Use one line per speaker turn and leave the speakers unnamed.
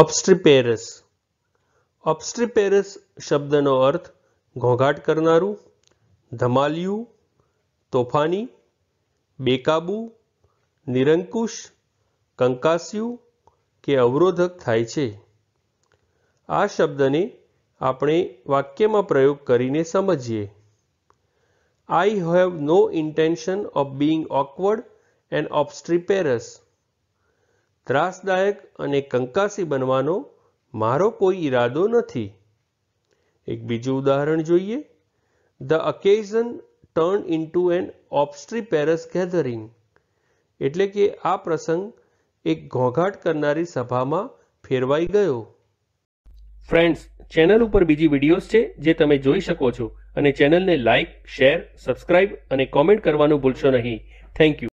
ઓબ્સ્ટ્રીપેરસ
ઓબ્સ્ટ્રીપેરસ શબ્દનો અર્થ ઘોંઘાટ કરનારું ધમાલિયું તોફાની બેકાબુ નિરંકુશ કંકાસિયું કે અવરોધક થાય છે આ શબ્દને આપણે વાક્યમાં પ્રયોગ કરીને સમજીએ I have no intention of being awkward and obstreperous ત્રાસદાયક અને કંકાસી બનવાનો મારો કોઈ ઈરાદો નથી એક બીજું ઉદાહરણ જોઈએ the occasion turn into an પેરસ ગેધરિંગ એટલે કે આ પ્રસંગ એક ઘોંઘાટ કરનારી સભામાં ફેરવાઈ ગયો ફ્રેન્ડ્સ ચેનલ ઉપર બીજી વિડીયોઝ છે જે તમે જોઈ શકો છો અને ચેનલને લાઇક શેર સબસ્ક્રાઇબ અને કોમેન્ટ કરવાનું ભૂલશો નહીં થેન્ક યુ